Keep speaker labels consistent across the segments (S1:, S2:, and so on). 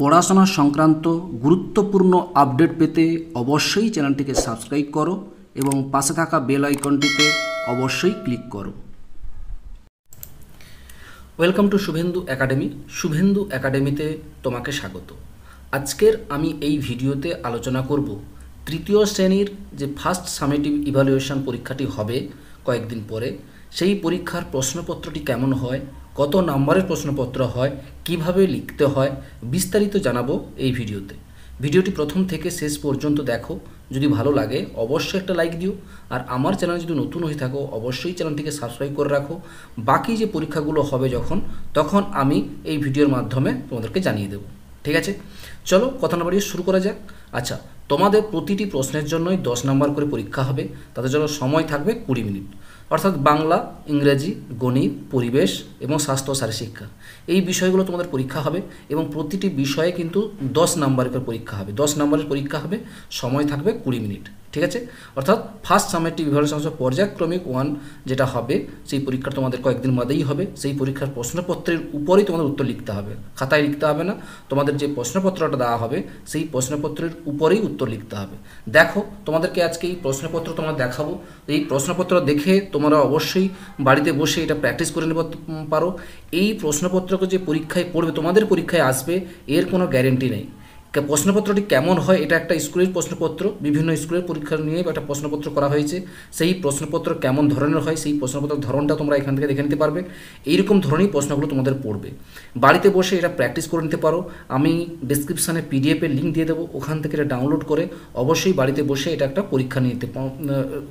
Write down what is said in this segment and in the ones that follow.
S1: পড়াশোনা সংক্রান্ত গুরুত্বপূর্ণ আপডেট পেতে অবশ্যই চ্যানেলটিকে সাবস্ক্রাইব করো এবং পাশে থাকা বেল আইকনটিতে অবশ্যই ক্লিক করো ওয়েলকাম টু শুভেন্দু একাডেমি শুভেন্দু একাডেমিতে তোমাকে স্বাগত আজকের আমি এই ভিডিওতে আলোচনা করব তৃতীয় শ্রেণীর যে ফার্স্ট সামেটিভ ইভালুয়েশন পরীক্ষাটি হবে কয়েকদিন পরে সেই পরীক্ষার প্রশ্নপত্রটি কেমন হয় কত নম্বরের প্রশ্নপত্র হয় কিভাবে লিখতে হয় বিস্তারিত জানাবো এই ভিডিওতে ভিডিওটি প্রথম থেকে শেষ পর্যন্ত দেখো যদি ভালো লাগে অবশ্যই একটা লাইক দিও আর আমার চ্যানেল যদি নতুন হয়ে থাকো অবশ্যই চ্যানেলটিকে সাবস্ক্রাইব করে রাখো বাকি যে পরীক্ষাগুলো হবে যখন তখন আমি এই ভিডিওর মাধ্যমে তোমাদেরকে জানিয়ে দেবো ঠিক আছে চলো কথা না শুরু করা যাক আচ্ছা তোমাদের প্রতিটি প্রশ্নের জন্যই দশ নাম্বার করে পরীক্ষা হবে তাদের জন্য সময় থাকবে কুড়ি মিনিট অর্থাৎ বাংলা ইংরেজি গণিত পরিবেশ এবং স্বাস্থ্য সার শিক্ষা এই বিষয়গুলো তোমাদের পরীক্ষা হবে এবং প্রতিটি বিষয়ে কিন্তু দশ নম্বরের পরীক্ষা হবে দশ নম্বরের পরীক্ষা হবে সময় থাকবে কুড়ি মিনিট ঠিক আছে অর্থাৎ ফার্স্ট সামেটিভ ইভ্যালুয়েশন পর্যায়ক্রমিক ওয়ান যেটা হবে সেই পরীক্ষা তোমাদের কয়েকদিন বাদেই হবে সেই পরীক্ষার প্রশ্নপত্রের উপরেই তোমাদের উত্তর লিখতে হবে খাতায় লিখতে হবে না তোমাদের যে প্রশ্নপত্রটা দেওয়া হবে সেই প্রশ্নপত্রের উপরেই উত্তর লিখতে হবে দেখো তোমাদেরকে আজকে এই প্রশ্নপত্র তোমরা দেখাবো এই প্রশ্নপত্র দেখে তোমরা অবশ্যই বাড়িতে বসে এটা প্র্যাকটিস করে নিতে পারো এই প্রশ্নপত্রকে যে পরীক্ষায় পড়বে তোমাদের পরীক্ষায় আসবে এর কোনো গ্যারেন্টি নেই প্রশ্নপত্রটি কেমন হয় এটা একটা স্কুলের প্রশ্নপত্র বিভিন্ন স্কুলের পরীক্ষা নিয়ে একটা প্রশ্নপত্র করা হয়েছে সেই প্রশ্নপত্র কেমন ধরনের হয় সেই প্রশ্নপত্রের ধরনটা তোমরা এখান থেকে দেখে নিতে পারবে এইরকম ধরনেরই প্রশ্নগুলো তোমাদের পড়বে বাড়িতে বসে এটা প্র্যাকটিস করে নিতে পারো আমি ডিসক্রিপশানে পিডিএফের লিঙ্ক দিয়ে দেবো ওখান থেকে এটা ডাউনলোড করে অবশ্যই বাড়িতে বসে এটা একটা পরীক্ষা নিয়ে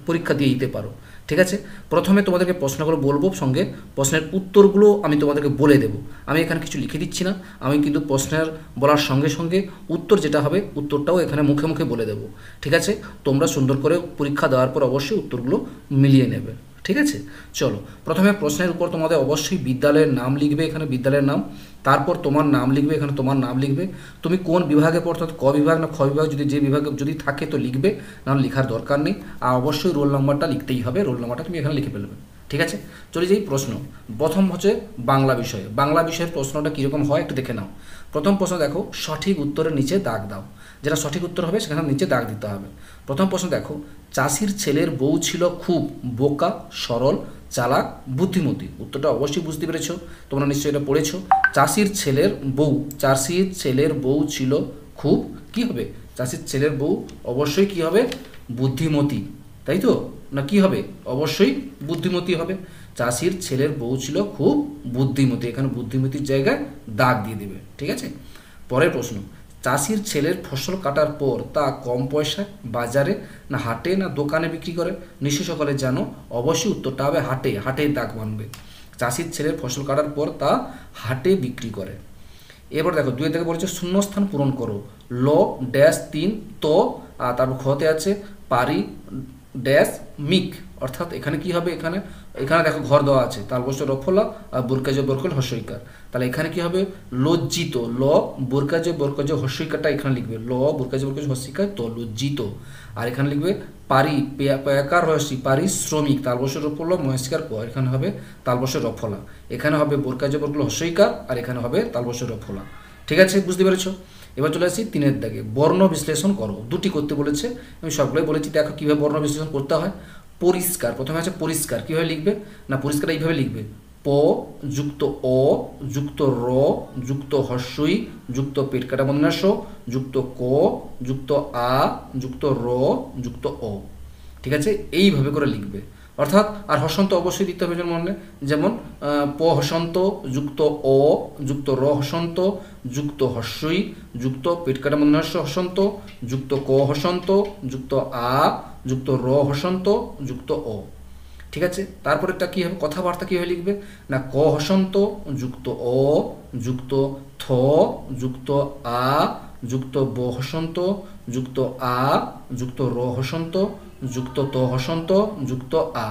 S1: পরীক্ষা দিয়ে দিতে পারো ঠিক আছে প্রথমে তোমাদেরকে প্রশ্নগুলো বলবো সঙ্গে প্রশ্নের উত্তরগুলো আমি তোমাদেরকে বলে দেব আমি এখানে কিছু লিখে দিচ্ছি না আমি কিন্তু প্রশ্নের বলার সঙ্গে সঙ্গে উত্তর যেটা হবে উত্তরটাও এখানে মুখে মুখে বলে দেব ঠিক আছে তোমরা সুন্দর করে পরীক্ষা দেওয়ার পর অবশ্যই উত্তরগুলো মিলিয়ে নেবে ঠিক আছে চলো প্রথমে প্রশ্নের উপর তোমাদের অবশ্যই বিদ্যালয়ের নাম লিখবে এখানে বিদ্যালয়ের নাম তারপর তোমার নাম লিখবে এখানে তোমার নাম লিখবে তুমি কোন বিভাগে অর্থাৎ ক বিভাগ না খ বিভাগ যদি যে বিভাগে যদি থাকে তো লিখবে নাম লেখার দরকার নেই আর অবশ্যই রোল নাম্বারটা লিখতেই হবে রোল নাম্বারটা তুমি এখানে লিখে ফেলবে ঠিক আছে চলে যাই প্রশ্ন প্রথম হচ্ছে বাংলা বিষয়ে বাংলা বিষয়ের প্রশ্নটা কীরকম হয় একটু দেখে নাও প্রথম প্রশ্ন দেখো সঠিক উত্তরের নিচে দাগ দাও যেটা সঠিক উত্তর হবে সেখানে নিচে দাগ দিতে হবে প্রথম প্রশ্ন দেখো চাষির ছেলের বউ ছিল খুব বোকা সরল চালাক বুদ্ধিমতী উত্তরটা অবশ্যই বুঝতে পেরেছ তোমরা নিশ্চয়ই এটা পড়েছ চাষির ছেলের বউ চাষির ছেলের বউ ছিল খুব কি হবে চাষির ছেলের বউ অবশ্যই কি হবে বুদ্ধিমতী তাই তো না কি হবে অবশ্যই বুদ্ধিমতী হবে চাষির ছেলের বউ ছিল খুব বুদ্ধিমতী এখানে বুদ্ধিমতির জায়গায় দাগ দিয়ে দেবে ঠিক আছে পরের প্রশ্ন চাষির ছেলের ফসল কাটার পর তা কম পয়সায় বাজারে না হাটে না দোকানে বিক্রি করে নিশ্চয় সকলে জানো অবশ্যই উত্তরটা হবে হাটে হাটেই দাগ মানবে চাষির ছেলের ফসল কাটার পর তা হাটে বিক্রি করে এবার দেখো দুই থেকে বলছে শূন্যস্থান পূরণ করো ল ড্যাশ তিন তো আর তারপর ক্ষতে আছে পারি ড্যাশ মিক অর্থাৎ এখানে কি হবে এখানে এখানে দেখো ঘর দেওয়া আছে তালবস্য রফলা আর বোরকাজ বরকল হস্যইকার তাহলে এখানে কি হবে লজ্জিত ল বোরকাজ বরকজ হস্যইকারটা এখানে লিখবে ল বোরকাজ বরকজ হস্যিকার তো লজ্জিত আর এখানে লিখবে পারি পেয়াকার হস্যি পারিশ্রমিক তালবস্য রফলা মহস্কার প এখানে হবে তালবস্য রফলা এখানে হবে বোরকাজ বরকল হস্যইকার আর এখানে হবে তালবস্য রফলা ঠিক আছে বুঝতে পেরেছো এবার চলে আসি তিনের দাগে বর্ণ বিশ্লেষণ করো দুটি করতে বলেছে আমি সবগুলোই বলেছি দেখো কীভাবে বর্ণ বিশ্লেষণ করতে হয় পরিষ্কার প্রথমে আছে পরিষ্কার কীভাবে লিখবে না পরিষ্কার এইভাবে লিখবে প যুক্ত অ যুক্ত র যুক্ত হস্যই যুক্ত পেটকাটা বন্যাস যুক্ত ক যুক্ত আ যুক্ত র যুক্ত অ ঠিক আছে এইভাবে করে লিখবে অর্থাৎ আর হসন্ত অবশ্যই দিতে হবে মনে যেমন প হসন্ত যুক্ত অ যুক্ত র হসন্ত যুক্ত হস্যই যুক্ত পেটকাটা মধ্যে হস্য হসন্ত যুক্ত ক হসন্ত যুক্ত আ যুক্ত র হসন্ত যুক্ত অ ঠিক আছে তা কী হবে কথাবার্তা কীভাবে লিখবে না ক হসন্ত যুক্ত অ যুক্ত থ যুক্ত আ যুক্ত ব হসন্ত যুক্ত আ যুক্ত র হসন্ত যুক্ত ত হসন্ত যুক্ত আ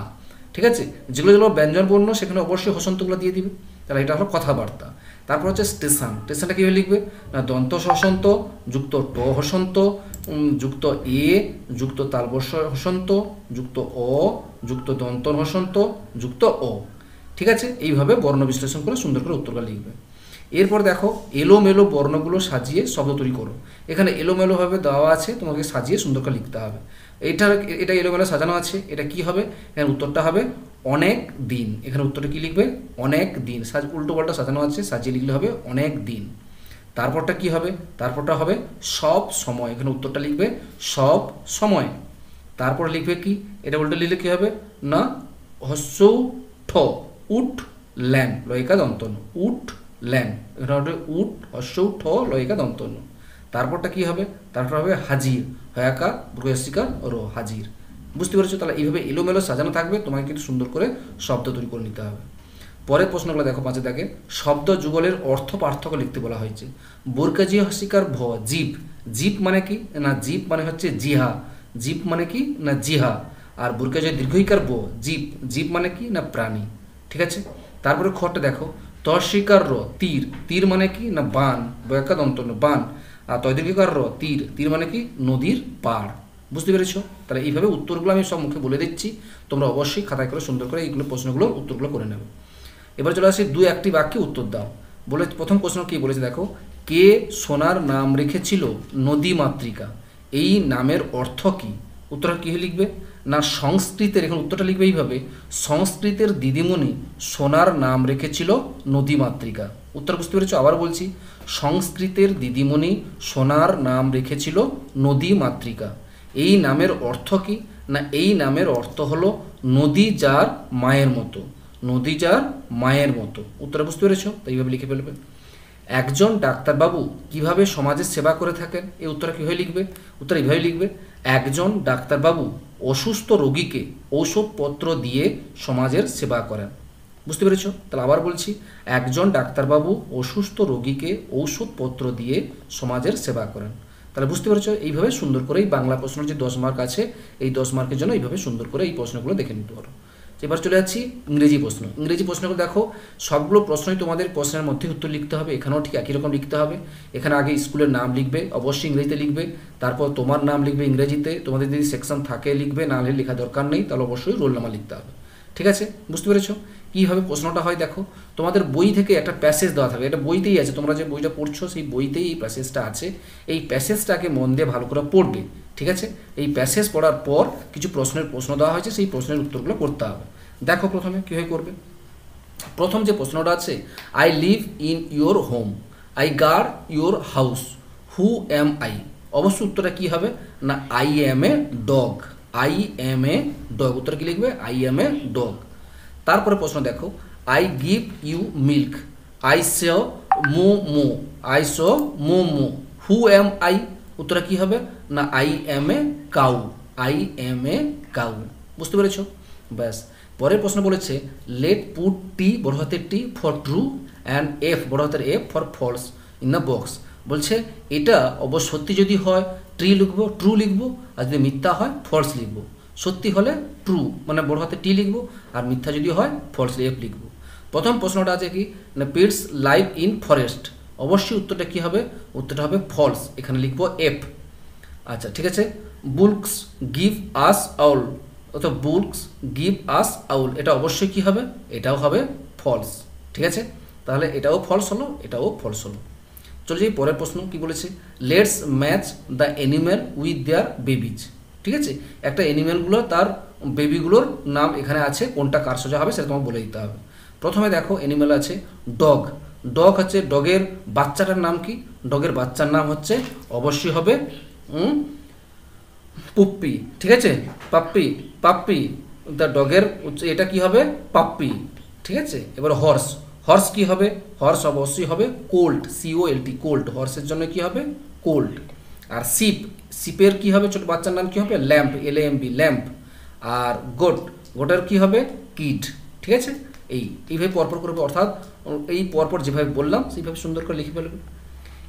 S1: ঠিক আছে যেগুলো যেগুলো ব্যঞ্জনবর্ণ সেখানে অবশ্যই হসন্তগুলো দিয়ে দিবে তাহলে এটা হলো কথাবার্তা তারপর হচ্ছে স্টেশন স্টেশনটা কীভাবে লিখবে না দন্ত হসন্ত যুক্ত ট হসন্ত যুক্ত এ যুক্ত তালবর্ষ হসন্ত যুক্ত অ যুক্ত দন্ত হসন্ত যুক্ত অ ঠিক আছে এইভাবে বর্ণ বিশ্লেষণ করে সুন্দর করে উত্তরটা লিখবে এরপর দেখো এলোমেলো বর্ণগুলো সাজিয়ে শব্দ তৈরি করো এখানে এলোমেলোভাবে দেওয়া আছে তোমাকে সাজিয়ে সুন্দর করে লিখতে হবে এটা এটা এলোমেলো সাজানো আছে এটা কি হবে এখানে উত্তরটা হবে অনেক দিন এখানে উত্তরটা কি লিখবে অনেক দিন সাজ উল্টো পাল্টা সাজানো আছে সাজিয়ে লিখলে হবে অনেক দিন তারপরটা কি হবে তারপরটা হবে সব সময় এখানে উত্তরটা লিখবে সব সময় তারপর লিখবে কি এটা উল্টো লিখলে কি হবে না হস্য ঠ উঠ ল্যান লয়িকা দন্তন উঠ ল্যান এখানে উঠ হস্য ঠ লয়িকা দন্তন্য তারপরটা কি হবে তারপর হবে হাজির হয়াকা ব্রুয়াসিকা রো হাজির বুঝতে পেরেছো তাহলে এইভাবে এলোমেলো সাজানো থাকবে তোমাকে কিন্তু সুন্দর করে শব্দ তৈরি করে নিতে হবে পরের প্রশ্নগুলো দেখো পাঁচে থাকে শব্দ যুগলের অর্থ পার্থক্য লিখতে বলা হয়েছে বোরকাজি হসিকার ভ জীব জীব মানে কি না জীব মানে হচ্ছে জিহা জীব মানে কি না জিহা আর বোরকাজি দীর্ঘিকার ব জীব জীব মানে কি না প্রাণী ঠিক আছে তারপরে খটটা দেখো তস্বীকার র তীর তীর মানে কি না বান বয়াকা দন্তন্য বান আর তৈদীর্ঘকার র তীর তীর মানে কি নদীর পাড় বুঝতে পেরেছো তাহলে এইভাবে উত্তরগুলো আমি সব মুখে বলে দিচ্ছি তোমরা অবশ্যই খাতায় করে সুন্দর করে এইগুলো প্রশ্নগুলোর উত্তরগুলো করে নেবে এবার চলে আসি দু একটি বাক্যে উত্তর দাও বলে প্রথম প্রশ্ন কি বলেছে দেখো কে সোনার নাম রেখেছিল নদী মাতৃকা এই নামের অর্থ কি উত্তরটা কী লিখবে না সংস্কৃতের এখন উত্তরটা লিখবে এইভাবে সংস্কৃতের দিদিমণি সোনার নাম রেখেছিল নদী মাতৃকা উত্তর বুঝতে পেরেছো আবার বলছি সংস্কৃতের দিদিমণি সোনার নাম রেখেছিল নদী মাতৃকা এই নামের অর্থ কি না এই নামের অর্থ হলো নদী যার মায়ের মতো নদী যার মায়ের মতো উত্তরে বুঝতে পেরেছ এইভাবে লিখে ফেলবে একজন ডাক্তারবাবু কিভাবে সমাজের সেবা করে থাকেন এই উত্তরে কীভাবে লিখবে উত্তর এইভাবে লিখবে একজন ডাক্তারবাবু অসুস্থ রোগীকে ঔষধপত্র দিয়ে সমাজের সেবা করেন বুঝতে পেরেছ তাহলে আবার বলছি একজন ডাক্তারবাবু অসুস্থ রোগীকে ঔষধপত্র দিয়ে সমাজের সেবা করেন তাহলে বুঝতে পেরেছ এইভাবে সুন্দর করে এই বাংলা প্রশ্ন যে দশ মার্ক আছে এই দশ মার্কের জন্য এইভাবে সুন্দর করে এই প্রশ্নগুলো দেখে নিতে পারো এবার চলে যাচ্ছি ইংরেজি প্রশ্ন ইংরেজি প্রশ্নগুলো দেখো সবগুলো প্রশ্নই তোমাদের প্রশ্নের মধ্যে উত্তর লিখতে হবে এখানেও ঠিক একই রকম লিখতে হবে এখানে আগে স্কুলের নাম লিখবে অবশ্যই ইংরেজিতে লিখবে তারপর তোমার নাম লিখবে ইংরেজিতে তোমাদের যদি সেকশন থাকে লিখবে না হলে লেখা দরকার নেই তাহলে অবশ্যই রোল নাম্বার লিখতে হবে ঠিক আছে বুঝতে পেরেছো কীভাবে প্রশ্নটা হয় দেখো তোমাদের বই থেকে একটা প্যাসেজ দেওয়া থাকে এটা বইতেই আছে তোমরা যে বইটা পড়ছো সেই বইতেই এই প্যাসেজটা আছে এই প্যাসেজটাকে মন দিয়ে ভালো করে পড়বে ঠিক আছে এই প্যাসেজ পড়ার পর কিছু প্রশ্নের প্রশ্ন দেওয়া হয়েছে সেই প্রশ্নের উত্তরগুলো করতে হবে দেখো প্রথমে কীভাবে করবে প্রথম যে প্রশ্নটা আছে I live in your home I guard your house who am I অবশ্য উত্তরটা কী হবে না I am a dog I am a dog উত্তর কী লিখবে আই এম এ ডগ তারপরে প্রশ্ন দেখো I give you milk I show moo moo I show moo মু হু এম আই উত্তর কি হবে না I am a cow I am a cow বুঝতে পেরেছ ব্যাস পরের প্রশ্ন বলেছে লেট পুট টি বড় হাতের T for true and F বড় হাতের F for false in the box বলছে এটা অবশ্য সত্যি যদি হয় ট্রি লিখবো ট্রু লিখবো আর যদি মিথ্যা হয় ফলস লিখবো সত্যি হলে ট্রু মানে বড় হাতে টি লিখবো আর মিথ্যা যদি হয় ফলস এফ লিখবো প্রথম প্রশ্নটা আছে কি না পিটস লাইভ ইন ফরেস্ট অবশ্যই উত্তরটা কী হবে উত্তরটা হবে ফলস এখানে লিখবো এফ আচ্ছা ঠিক আছে বুলকস গিভ আস আউল অর্থাৎ বুলকস গিভ আস আউল এটা অবশ্যই কী হবে এটাও হবে ফলস ঠিক আছে তাহলে এটাও ফলস হলো এটাও ফলস হলো চলে যাই পরের প্রশ্ন কি বলেছে let's match the animal with their babies ঠিক আছে একটা অ্যানিমেলগুলো তার বেবিগুলোর নাম এখানে আছে কোনটা কার সোজা হবে সেটা তোমাকে বলে দিতে হবে প্রথমে দেখো অ্যানিমেল আছে ডগ ডগ হচ্ছে ডগের বাচ্চাটার নাম কি ডগের বাচ্চার নাম হচ্ছে অবশ্যই হবে পুপ্পি ঠিক আছে পাপ্পি পাপ্পি দ্য ডগের এটা কি হবে পাপ্পি ঠিক আছে এবার হর্স হর্স কি হবে হর্স অবশ্যই হবে কোল্ড সিও কোল্ড হর্সের জন্য কি হবে কোল্ড আর শিপ সিপের কি হবে ছোট বাচ্চার নাম কি হবে lamb L M B lamb আর গোট গোটার কি হবে কিড ঠিক আছে এই এইভাবে পরপর করবে অর্থাৎ এই পরপর যেভাবে বললাম সেইভাবে সুন্দর করে লিখে ফেলবে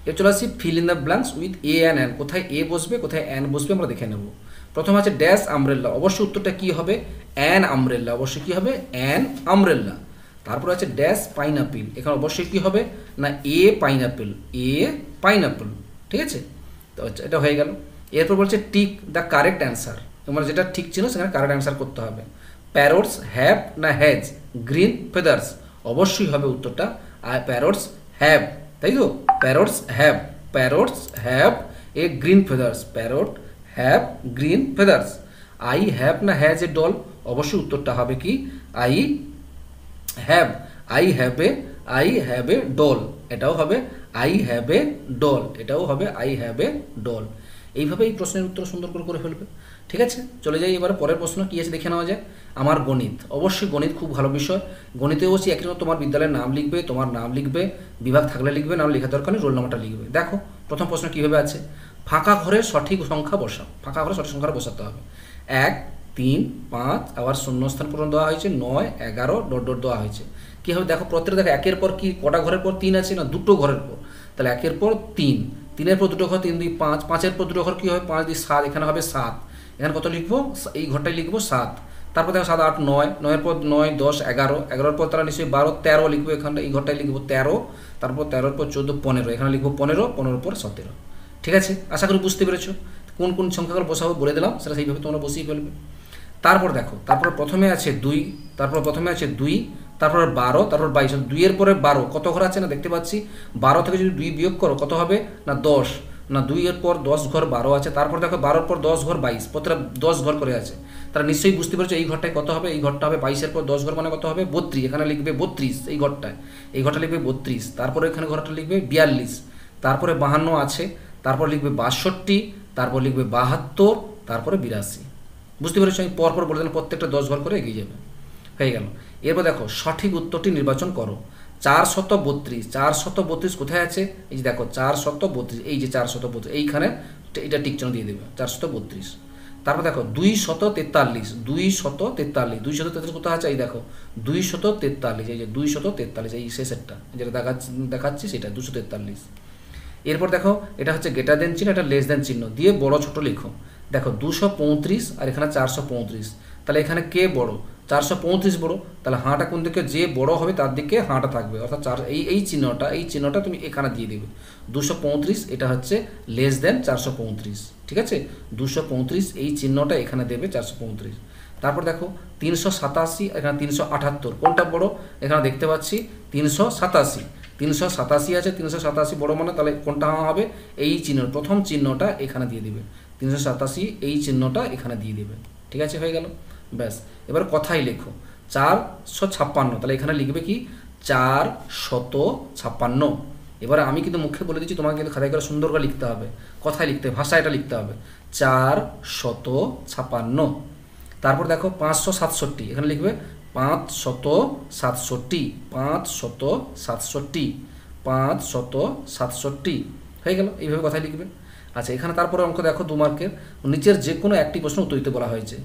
S1: এবার চলে আসছি fill in the blanks with a an an কোথায় এ বসবে কোথায় অ্যান বসবে আমরা দেখে নেব প্রথম আছে ড্যাশ আমরেল্লা অবশ্যই উত্তরটা কি হবে অ্যান আমরেল্লা অবশ্যই কি হবে অ্যান আমরেল্লা তারপর আছে ড্যাশ পাইনাপেল এখানে অবশ্যই কি হবে না এ পাইনাপেল এ পাইনাপেল ঠিক আছে তো আচ্ছা এটা হয়ে গেল এরপর বলছে টিক দ্য কারেক্ট অ্যান্সার তোমার যেটা ঠিক ছিল সেখানে কারেক্ট অ্যান্সার করতে হবে প্যারোটস হ্যাভ না হ্যাজ গ্রিন ফেদার্স অবশ্যই হবে উত্তরটা আর প্যারোটস হ্যাভ তাই তো parrots have parrots have a green feathers parrot have green feathers I have না হ্যাজ এ ডল অবশ্যই উত্তরটা হবে কি I have I have a I have a doll এটাও হবে আই হ্যাভ এ ডল এটাও হবে আই হ্যাভ এ ডল এইভাবেই প্রশ্নের উত্তর সুন্দর করে করে ফেলবে ঠিক আছে চলে যাই এবার পরের প্রশ্ন কী আছে দেখে নেওয়া যায় আমার গণিত অবশ্যই গণিত খুব ভালো বিষয় গণিতে সেই একই তোমার বিদ্যালয়ের নাম লিখবে তোমার নাম লিখবে বিভাগ থাকলে লিখবে নাম লেখা দরকার নেই রোল নাম্বারটা লিখবে দেখো প্রথম প্রশ্ন কীভাবে আছে ফাঁকা ঘরে সঠিক সংখ্যা বসাও ফাঁকা ঘরে সঠিক সংখ্যা বসাতে হবে এক তিন পাঁচ আবার শূন্যস্থান পূরণ দেওয়া হয়েছে নয় এগারো ডট ডট দেওয়া হয়েছে কী হবে দেখো প্রত্যেক দেখো একের পর কি কটা ঘরের পর তিন আছে না দুটো ঘরের পর তাহলে একের পর তিন তিনের প্রতিটো ঘর তিন দুই পাঁচ পাঁচের প্রতিটো ঘর কী হবে পাঁচ দুই সাত এখানে হবে সাত এখানে কত লিখবো এই ঘরটায় লিখবো সাত তারপর দেখো সাত আট নয় নয়ের পর নয় দশ এগারো এগারোর পর তারা নিশ্চয়ই বারো তেরো লিখবো এখানে এই ঘরটায় লিখবো তেরো তারপর তেরোর পর চোদ্দো পনেরো এখানে লিখবো পনেরো পনেরোর পর সতেরো ঠিক আছে আশা করি বুঝতে পেরেছো কোন কোন সংখ্যাগুলো বসাবো বলে দিলাম সেটা সেইভাবে তোমরা বসিয়ে ফেলবে তারপর দেখো তারপর প্রথমে আছে দুই তারপর প্রথমে আছে দুই তারপর বারো তারপর বাইশ মানে দুইয়ের পরে বারো কত ঘর আছে না দেখতে পাচ্ছি বারো থেকে যদি দুই বিয়োগ করো কত হবে না দশ না দুইয়ের পর দশ ঘর বারো আছে তারপর দেখো বারোর পর দশ ঘর বাইশ প্রতিটা দশ ঘর করে আছে তারা নিশ্চয়ই বুঝতে পারছো এই ঘরটায় কত হবে এই ঘরটা হবে বাইশের পর দশ ঘর মানে কত হবে বত্রিশ এখানে লিখবে বত্রিশ এই ঘরটায় এই ঘরটা লিখবে বত্রিশ তারপরে এখানে ঘরটা লিখবে বিয়াল্লিশ তারপরে বাহান্ন আছে তারপর লিখবে বাষট্টি তারপর লিখবে বাহাত্তর তারপরে বিরাশি বুঝতে পেরেছো আমি পরপর বলে দিলাম প্রত্যেকটা দশ ঘর করে এগিয়ে যাবে হয়ে গেল এরপর দেখো সঠিক উত্তরটি নির্বাচন করো চার শত বত্রিশ চার শত বত্রিশ কোথায় আছে এই যে দেখো চার শত বত্রিশ এই যে চার শত বত্রিশ এইখানে এটা টিকচন দিয়ে দেবে চার শত বত্রিশ তারপর দেখো দুই শত তেতাল্লিশ দুই শত তেতাল্লিশ দুই শত তেতাল্লিশ কোথায় আছে এই দেখো দুই শত তেতাল্লিশ এই যে দুই শত তেতাল্লিশ এই শেষেরটা যেটা দেখাচ্ছি দেখাচ্ছি সেটা দুশো তেতাল্লিশ এরপর দেখো এটা হচ্ছে গেটার দেন চিহ্ন এটা লেস দেন চিহ্ন দিয়ে বড় ছোট লিখো দেখো দুশো পঁয়ত্রিশ আর এখানে চারশো পঁয়ত্রিশ তাহলে এখানে কে বড় চারশো পঁয়ত্রিশ বড়ো তাহলে হাঁটা কোন দিকে যে বড় হবে তার দিকে হাঁটা থাকবে অর্থাৎ চার এই এই চিহ্নটা এই চিহ্নটা তুমি এখানে দিয়ে দেবে দুশো পঁয়ত্রিশ এটা হচ্ছে লেস দেন চারশো পঁয়ত্রিশ ঠিক আছে দুশো পঁয়ত্রিশ এই চিহ্নটা এখানে দেবে চারশো পঁয়ত্রিশ তারপর দেখো তিনশো সাতাশি এখানে তিনশো আটাত্তর কোনটা বড় এখানে দেখতে পাচ্ছি তিনশো সাতাশি তিনশো সাতাশি আছে তিনশো সাতাশি বড়ো মানে তাহলে কোনটা হবে এই চিহ্ন প্রথম চিহ্নটা এখানে দিয়ে দিবে তিনশো সাতাশি এই চিহ্নটা এখানে দিয়ে দিবে ঠিক আছে হয়ে গেল ব্যাস এবার কথাই লেখো চারশো ছাপ্পান্ন তাহলে এখানে লিখবে কি চার শত ছাপ্পান্ন এবার আমি কিন্তু মুখে বলে দিচ্ছি তোমাকে কিন্তু খাতায় করে সুন্দর করে লিখতে হবে কথায় লিখতে হবে ভাষা এটা লিখতে হবে চার শত ছাপ্পান্ন তারপর দেখো পাঁচশো সাতষট্টি এখানে লিখবে পাঁচ শত সাতষট্টি পাঁচ শত সাতষট্টি পাঁচ শত সাতষট্টি হয়ে গেল এইভাবে কথায় লিখবে আচ্ছা এখানে তারপরে অঙ্ক দেখো দু মার্কের নিচের যে কোনো একটি প্রশ্ন উত্তর দিতে বলা হয়েছে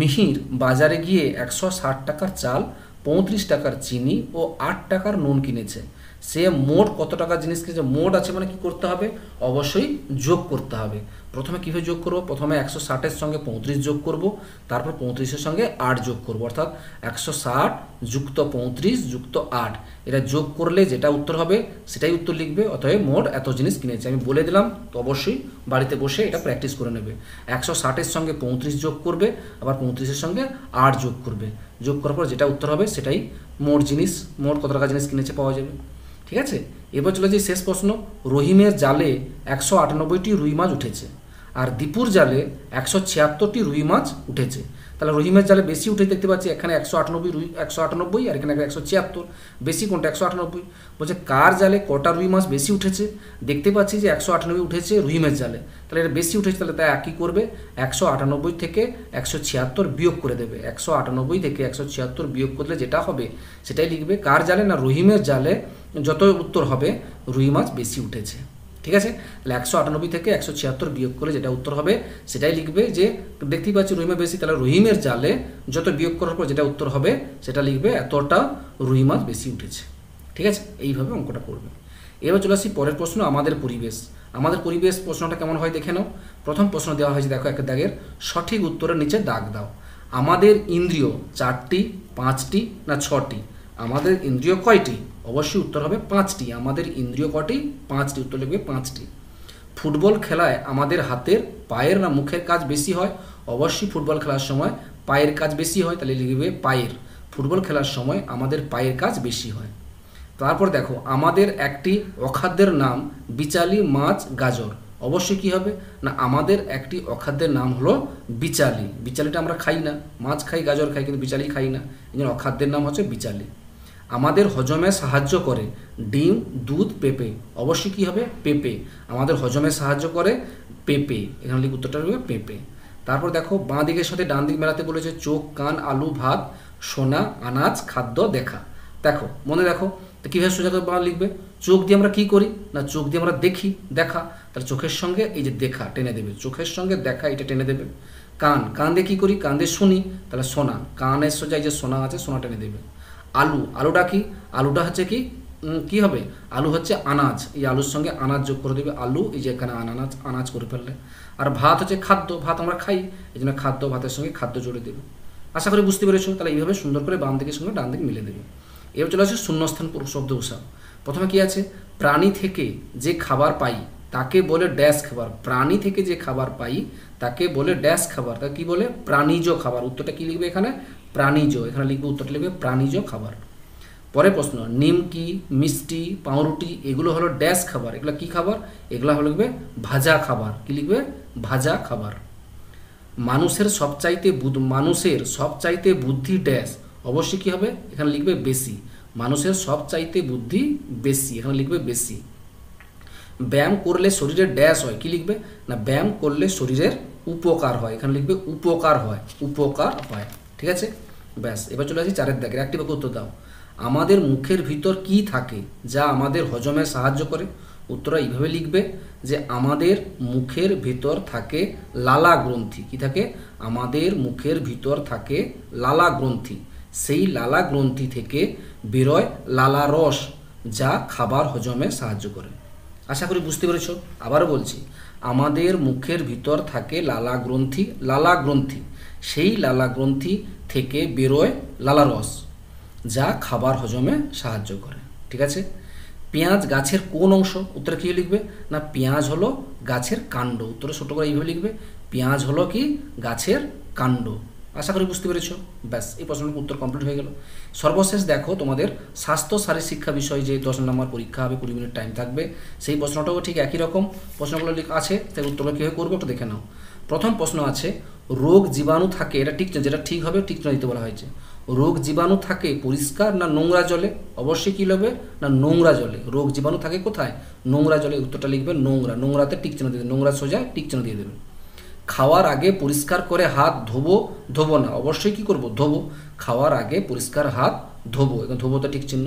S1: মিহির বাজারে গিয়ে একশো ষাট টাকার চাল পঁয়ত্রিশ টাকার চিনি ও আট টাকার নুন কিনেছে সে মোট কত টাকা জিনিস কিনেছে মোট আছে মানে কি করতে হবে অবশ্যই যোগ করতে হবে প্রথমে কীভাবে যোগ করব প্রথমে একশো ষাটের সঙ্গে পঁয়ত্রিশ যোগ করব তারপর পঁয়ত্রিশের সঙ্গে আট যোগ করব অর্থাৎ একশো ষাট যুক্ত পঁয়ত্রিশ যুক্ত আট এটা যোগ করলে যেটা উত্তর হবে সেটাই উত্তর লিখবে অতএব মোট এত জিনিস কিনেছে আমি বলে দিলাম তো অবশ্যই বাড়িতে বসে এটা প্র্যাকটিস করে নেবে একশো ষাটের সঙ্গে পঁয়ত্রিশ যোগ করবে আবার পঁয়ত্রিশের সঙ্গে আট যোগ করবে যোগ করার পর যেটা উত্তর হবে সেটাই মোট জিনিস মোট কত টাকা জিনিস কিনেছে পাওয়া যাবে ঠিক আছে এবার চলে যে শেষ প্রশ্ন রহিমের জালে একশো আটানব্বইটি রুই মাছ উঠেছে আর দীপুর জালে একশো ছিয়াত্তরটি রুই মাছ উঠেছে তাহলে রহিমের জালে বেশি উঠে দেখতে পাচ্ছি এখানে একশো আটানব্বই রুই একশো আটানব্বই আর এখানে একশো ছিয়াত্তর বেশি কোনটা একশো আটানব্বই বলছে কার জালে কটা রুই মাছ বেশি উঠেছে দেখতে পাচ্ছি যে একশো আটানব্বই উঠেছে রুহিমের জালে তাহলে এটা বেশি উঠেছে তাহলে তাই একই করবে একশো আটানব্বই থেকে একশো ছিয়াত্তর বিয়োগ করে দেবে একশো আটানব্বই থেকে একশো ছিয়াত্তর বিয়োগ করলে যেটা হবে সেটাই লিখবে কার জালে না রহিমের জালে যত উত্তর হবে রুই মাছ বেশি উঠেছে ঠিক আছে তাহলে একশো আটানব্বই থেকে একশো ছিয়াত্তর বিয়োগ করলে যেটা উত্তর হবে সেটাই লিখবে যে দেখতেই পাচ্ছি রুই বেশি তাহলে রুহিমের জালে যত বিয়োগ করার পর যেটা উত্তর হবে সেটা লিখবে এতটা রুই মাছ বেশি উঠেছে ঠিক আছে এইভাবে অঙ্কটা করবে এবার চলে আসি পরের প্রশ্ন আমাদের পরিবেশ আমাদের পরিবেশ প্রশ্নটা কেমন হয় দেখে নাও প্রথম প্রশ্ন দেওয়া হয়েছে দেখো একটা দাগের সঠিক উত্তরের নিচে দাগ দাও আমাদের ইন্দ্রিয় চারটি পাঁচটি না ছটি আমাদের ইন্দ্রিয় কয়টি অবশ্যই উত্তর হবে পাঁচটি আমাদের ইন্দ্রিয় কটি পাঁচটি উত্তর লিখবে পাঁচটি ফুটবল খেলায় আমাদের হাতের পায়ের না মুখের কাজ বেশি হয় অবশ্যই ফুটবল খেলার সময় পায়ের কাজ বেশি হয় তাহলে লিখবে পায়ের ফুটবল খেলার সময় আমাদের পায়ের কাজ বেশি হয় তারপর দেখো আমাদের একটি অখাদ্যের নাম বিচালি মাছ গাজর অবশ্যই কি হবে না আমাদের একটি অখাদ্যের নাম হলো বিচালি বিচালিটা আমরা খাই না মাছ খাই গাজর খাই কিন্তু বিচালি খাই না এই জন্য অখাদ্যের নাম হচ্ছে বিচালি আমাদের হজমে সাহায্য করে ডিম দুধ পেঁপে অবশ্যই কী হবে পেঁপে আমাদের হজমে সাহায্য করে পেঁপে এখানে লিখে উত্তরটা হবে পেঁপে তারপর দেখো বাঁ দিকের সাথে ডান দিক মেলাতে বলেছে চোখ কান আলু ভাত সোনা আনাজ খাদ্য দেখা দেখো মনে দেখো তো কীভাবে সোজা করে লিখবে চোখ দিয়ে আমরা কী করি না চোখ দিয়ে আমরা দেখি দেখা তাহলে চোখের সঙ্গে এই যে দেখা টেনে দেবে চোখের সঙ্গে দেখা এটা টেনে দেবে কান কান দিয়ে কী করি কান দিয়ে শুনি তাহলে সোনা কানের সোজা এই যে সোনা আছে সোনা টেনে দেবে আলু আলুটা কি আলুটা হচ্ছে কি কি হবে আলু হচ্ছে আনাজ এই আলুর সঙ্গে আনাজ যোগ করে দেবে আলু এই যে এখানে আনাজ আনাজ করে ফেললে আর ভাত হচ্ছে খাদ্য ভাত আমরা খাই এই জন্য খাদ্য ভাতের সঙ্গে খাদ্য জুড়ে দেবে আশা করি বুঝতে পেরেছো তাহলে এইভাবে সুন্দর করে বাম দিকের সঙ্গে ডান দিকে মিলে দেবে এবার চলে আসে শূন্যস্থান শব্দ উষা প্রথমে কি আছে প্রাণী থেকে যে খাবার পাই তাকে বলে ড্যাশ খাবার প্রাণী থেকে যে খাবার পাই তাকে বলে ড্যাশ খাবার তা কি বলে প্রাণীজ খাবার উত্তরটা কি লিখবে এখানে প্রাণীজ এখানে লিখবে উত্তরটা লিখবে প্রাণীজ খাবার পরে প্রশ্ন নিমকি মিষ্টি পাউরুটি এগুলো হলো ড্যাশ খাবার এগুলো কি খাবার এগুলো হলো লিখবে ভাজা খাবার কি লিখবে ভাজা খাবার মানুষের সবচাইতে মানুষের সবচাইতে বুদ্ধি ড্যাশ অবশ্যই কী হবে এখানে লিখবে বেশি মানুষের সবচাইতে বুদ্ধি বেশি এখানে লিখবে বেশি ব্যায়াম করলে শরীরের ড্যাশ হয় কি লিখবে না ব্যায়াম করলে শরীরের উপকার হয় এখানে লিখবে উপকার হয় উপকার হয় ঠিক আছে ব্যাস এবার চলে আসি চারের দাগের একটি বাক্য উত্তর দাও আমাদের মুখের ভিতর কি থাকে যা আমাদের হজমে সাহায্য করে উত্তরা এইভাবে লিখবে যে আমাদের মুখের ভিতর থাকে লালা গ্রন্থি কি থাকে আমাদের মুখের ভিতর থাকে লালা গ্রন্থি সেই লালা গ্রন্থি থেকে বেরোয় লালা রস যা খাবার হজমে সাহায্য করে আশা করি বুঝতে পেরেছ আবারও বলছি আমাদের মুখের ভিতর থাকে লালা গ্রন্থি লালা গ্রন্থি সেই লালা গ্রন্থি থেকে বেরোয় লালারস যা খাবার হজমে সাহায্য করে ঠিক আছে পেঁয়াজ গাছের কোন অংশ উত্তরে কী লিখবে না পেঁয়াজ হলো গাছের কাণ্ড উত্তরে ছোট করে এইভাবে লিখবে পেঁয়াজ হলো কি গাছের কাণ্ড আশা করি বুঝতে পেরেছ ব্যাস এই প্রশ্নটির উত্তর কমপ্লিট হয়ে গেল সর্বশেষ দেখো তোমাদের স্বাস্থ্য শারীর শিক্ষা বিষয়ে যে দশ নম্বর পরীক্ষা হবে কুড়ি মিনিট টাইম থাকবে সেই প্রশ্নটাও ঠিক একই রকম প্রশ্নগুলো আছে তাই উত্তরগুলো কীভাবে করবো একটু দেখে নাও প্রথম প্রশ্ন আছে রোগ জীবাণু থাকে এটা ঠিক যেটা ঠিক হবে ঠিক চিহ্ন দিতে বলা হয়েছে রোগ জীবাণু থাকে পরিষ্কার না নোংরা জলে অবশ্যই কী হবে না নোংরা জলে রোগ জীবাণু থাকে কোথায় নোংরা জলে উত্তরটা লিখবে নোংরা নোংরাতে টিক চিহ্ন দিয়ে নোংরা সোজা টিক চিহ্ন দিয়ে দেবে খাওয়ার আগে পরিষ্কার করে হাত ধোবো ধোবো না অবশ্যই কী করবো ধোবো খাওয়ার আগে পরিষ্কার হাত ধোবো এখন ধোবো তো ঠিক চিহ্ন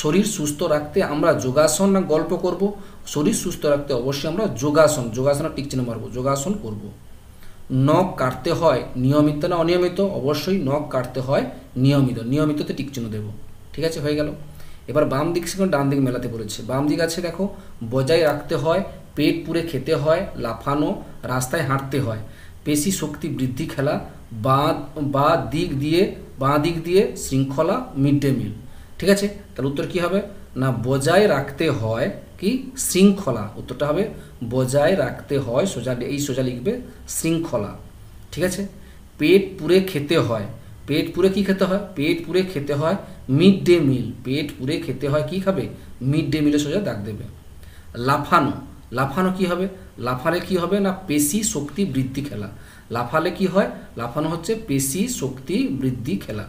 S1: শরীর সুস্থ রাখতে আমরা যোগাসন না গল্প করব শরীর সুস্থ রাখতে অবশ্যই আমরা যোগাসন যোগাসন টিক চিহ্ন মারবো যোগাসন করব। নখ কাটতে হয় নিয়মিত না অনিয়মিত অবশ্যই নখ কাটতে হয় নিয়মিত নিয়মিততে টিক চিহ্ন দেবো ঠিক আছে হয়ে গেল এবার বাম দিক সেখানে ডান দিক মেলাতে পড়েছে বাম দিক আছে দেখো বজায় রাখতে হয় পেট পুড়ে খেতে হয় লাফানো রাস্তায় হাঁটতে হয় পেশি শক্তি বৃদ্ধি খেলা বা বা দিক দিয়ে বাঁ দিক দিয়ে শৃঙ্খলা মিড ডে মিল ঠিক আছে তার উত্তর কী হবে না বজায় রাখতে হয় কি শৃঙ্খলা উত্তরটা হবে বজায় রাখতে হয় সোজা এই সোজা লিখবে শৃঙ্খলা ঠিক আছে পেট পুরে খেতে হয় পেট পুরে কি খেতে হয় পেট পুরে খেতে হয় মিড ডে মিল পেট পুরে খেতে হয় কি খাবে মিড ডে মিলে সোজা দাগ দেবে লাফানো লাফানো কি হবে লাফালে কি হবে না পেশি শক্তি বৃদ্ধি খেলা লাফালে কি হয় লাফানো হচ্ছে পেশি শক্তি বৃদ্ধি খেলা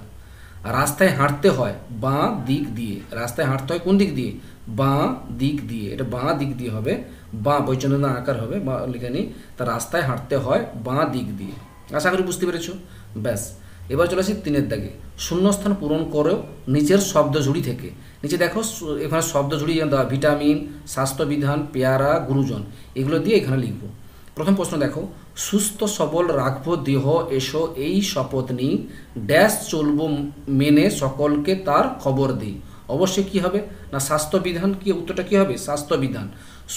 S1: রাস্তায় হাঁটতে হয় বাঁ দিক দিয়ে রাস্তায় হাঁটতে হয় কোন দিক দিয়ে বাঁ দিক দিয়ে এটা বাঁ দিক দিয়ে হবে বাঁ বৈচন্দ্রনা আকার হবে বা লিখে নিই তা রাস্তায় হাঁটতে হয় বাঁ দিক দিয়ে আশা করি বুঝতে পেরেছ ব্যাস এবার চলে আসি তিনের দাগে শূন্যস্থান পূরণ করেও নিচের শব্দ ঝুড়ি থেকে নিচে দেখো এখানে শব্দ ঝুড়ি দেওয়া ভিটামিন স্বাস্থ্যবিধান পেয়ারা গুরুজন এগুলো দিয়ে এখানে লিখবো প্রথম প্রশ্ন দেখো সুস্থ সবল রাখবো দেহ এসো এই শপথ নিই ড্যাশ চলবো মেনে সকলকে তার খবর দিই অবশ্যই কি হবে না স্বাস্থ্যবিধান কি উত্তরটা কি হবে স্বাস্থ্যবিধান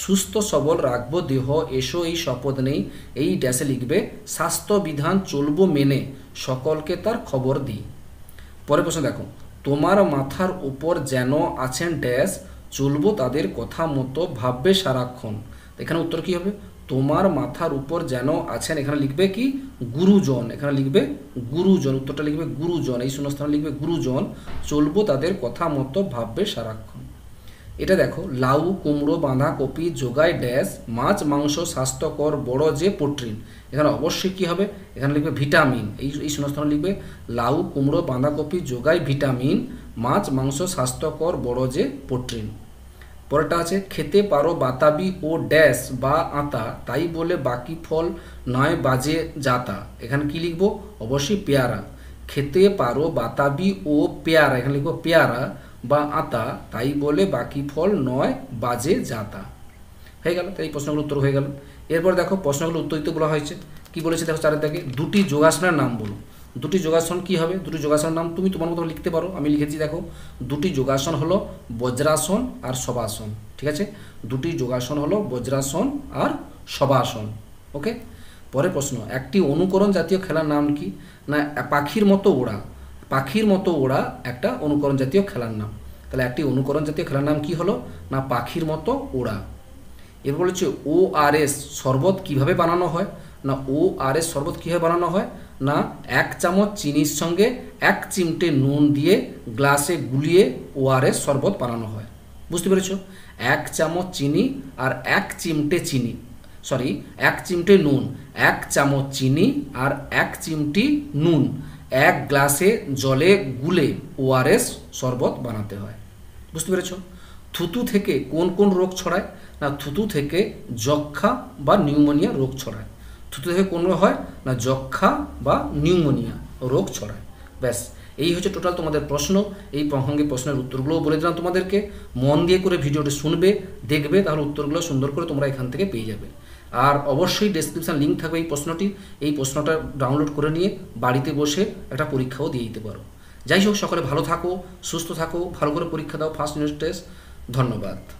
S1: সুস্থ সবল রাখবো দেহ এসো এই শপথ নেই এই ড্যাশে লিখবে স্বাস্থ্যবিধান চলব মেনে সকলকে তার খবর দিই পরে প্রশ্ন দেখো তোমার মাথার উপর যেন আছেন ড্যাশ চলবো তাদের কথা মতো ভাববে সারাক্ষণ এখানে উত্তর কি হবে তোমার মাথার উপর যেন আছেন এখানে লিখবে কি গুরুজন এখানে লিখবে গুরুজন উত্তরটা লিখবে গুরুজন এই শূন্যস্থানে লিখবে গুরুজন চলবো তাদের কথা মতো ভাববে সারাক্ষণ এটা দেখো লাউ কুমড়ো বাঁধাকপি যোগায় ড্যাশ মাছ মাংস স্বাস্থ্যকর বড় যে পোট্রিন এখানে অবশ্যই কী হবে এখানে লিখবে ভিটামিন এই এই শূন্যস্থানে লিখবে লাউ কুমড়ো বাঁধাকপি যোগায় ভিটামিন মাছ মাংস স্বাস্থ্যকর বড় যে পোট্রিন পরেটা আছে খেতে পারো বাতাবি ও ড্যাশ বা আতা তাই বলে বাকি ফল নয় বাজে জাতা এখানে কি লিখব অবশ্যই পেয়ারা খেতে পারো বাতাবি ও পেয়ারা এখানে লিখবো পেয়ারা বা আতা তাই বলে বাকি ফল নয় বাজে জাতা হয়ে গেল তাই প্রশ্নগুলো উত্তর হয়ে গেল এরপর দেখো প্রশ্নগুলো উত্তরিত বলা হয়েছে কি বলেছে দেখো চারের দিকে দুটি যোগাসনের নাম বলুন দুটি যোগাসন কি হবে দুটি যোগাসন নাম তুমি তোমার মতো লিখতে পারো আমি লিখেছি দেখো দুটি যোগাসন হলো বজ্রাসন আর শবাসন ঠিক আছে দুটি যোগাসন হলো বজ্রাসন আর শবাসন ওকে পরে প্রশ্ন একটি অনুকরণ জাতীয় খেলার নাম কি না পাখির মতো ওড়া পাখির মতো ওড়া একটা অনুকরণ জাতীয় খেলার নাম তাহলে একটি অনুকরণ জাতীয় খেলার নাম কি হলো না পাখির মতো ওড়া এরপর বলেছে ও আর এস শরবত কীভাবে বানানো হয় না ও আর এস শরবত কীভাবে বানানো হয় না এক চামচ চিনির সঙ্গে এক চিমটে নুন দিয়ে গ্লাসে গুলিয়ে ওআরএস শরবত বানানো হয় বুঝতে পেরেছ এক চামচ চিনি আর এক চিমটে চিনি সরি এক চিমটে নুন এক চামচ চিনি আর এক চিমটি নুন এক গ্লাসে জলে গুলে ওআরএস শরবত বানাতে হয় বুঝতে পেরেছ থুতু থেকে কোন কোন রোগ ছড়ায় না থুতু থেকে যক্ষা বা নিউমোনিয়া রোগ ছড়ায় থুতু থেকে কোন হয় না যক্ষা বা নিউমোনিয়া রোগ ছড়ায় ব্যাস এই হচ্ছে টোটাল তোমাদের প্রশ্ন এই প্রসঙ্গে প্রশ্নের উত্তরগুলোও বলে দিলাম তোমাদেরকে মন দিয়ে করে ভিডিওটি শুনবে দেখবে তাহলে উত্তরগুলো সুন্দর করে তোমরা এখান থেকে পেয়ে যাবে আর অবশ্যই ডেসক্রিপশান লিঙ্ক থাকবে এই প্রশ্নটি এই প্রশ্নটা ডাউনলোড করে নিয়ে বাড়িতে বসে একটা পরীক্ষাও দিয়ে দিতে পারো যাই হোক সকলে ভালো থাকো সুস্থ থাকো ভালো করে পরীক্ষা দাও ফার্স্ট ইউনিট টেস্ট ধন্যবাদ